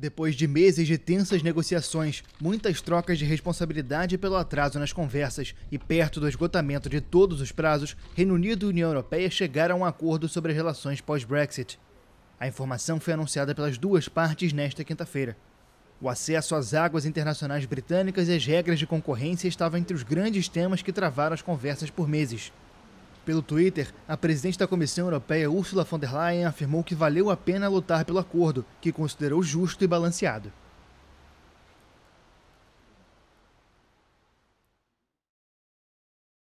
Depois de meses de tensas negociações, muitas trocas de responsabilidade pelo atraso nas conversas e perto do esgotamento de todos os prazos, Reino Unido e União Europeia chegaram a um acordo sobre as relações pós-Brexit. A informação foi anunciada pelas duas partes nesta quinta-feira. O acesso às águas internacionais britânicas e as regras de concorrência estavam entre os grandes temas que travaram as conversas por meses. Pelo Twitter, a presidente da Comissão Europeia, Ursula von der Leyen, afirmou que valeu a pena lutar pelo acordo, que considerou justo e balanceado.